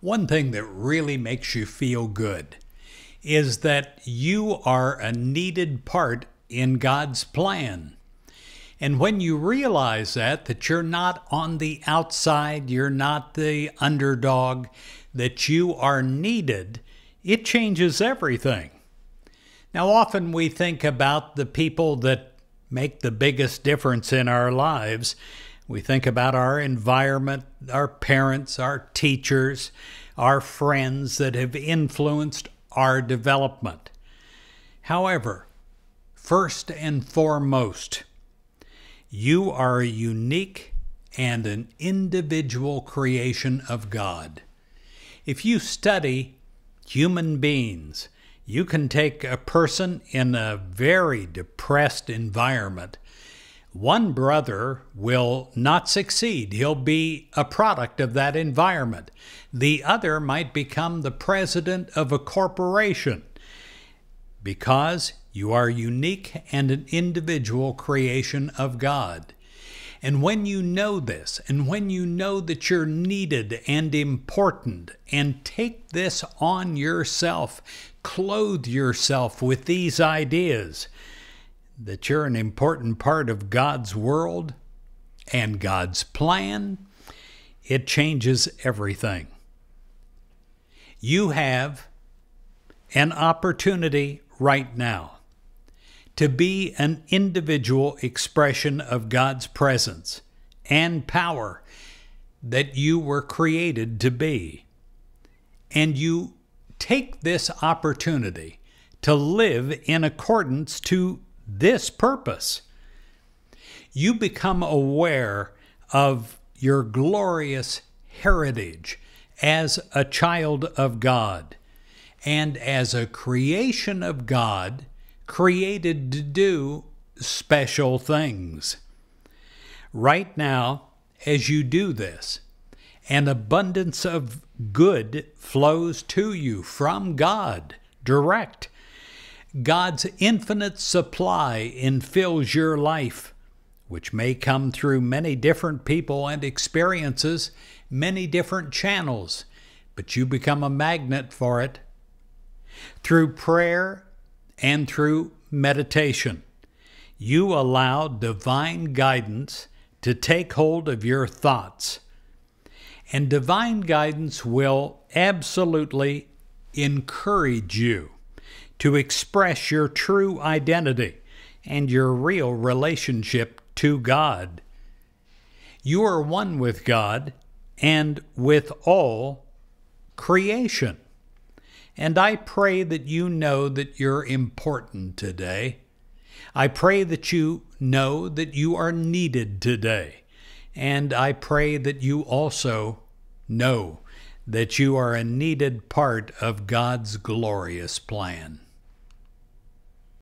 One thing that really makes you feel good is that you are a needed part in God's plan. And when you realize that, that you're not on the outside, you're not the underdog, that you are needed, it changes everything. Now, often we think about the people that make the biggest difference in our lives we think about our environment, our parents, our teachers, our friends that have influenced our development. However, first and foremost, you are a unique and an individual creation of God. If you study human beings, you can take a person in a very depressed environment one brother will not succeed. He'll be a product of that environment. The other might become the president of a corporation because you are unique and an individual creation of God. And when you know this, and when you know that you're needed and important, and take this on yourself, clothe yourself with these ideas that you're an important part of God's world and God's plan, it changes everything. You have an opportunity right now to be an individual expression of God's presence and power that you were created to be. And you take this opportunity to live in accordance to this purpose. You become aware of your glorious heritage as a child of God and as a creation of God created to do special things. Right now, as you do this, an abundance of good flows to you from God, direct God's infinite supply infills your life, which may come through many different people and experiences, many different channels, but you become a magnet for it through prayer and through meditation. You allow divine guidance to take hold of your thoughts. And divine guidance will absolutely encourage you to express your true identity and your real relationship to God. You are one with God and with all creation. And I pray that you know that you're important today. I pray that you know that you are needed today. And I pray that you also know that you are a needed part of God's glorious plan.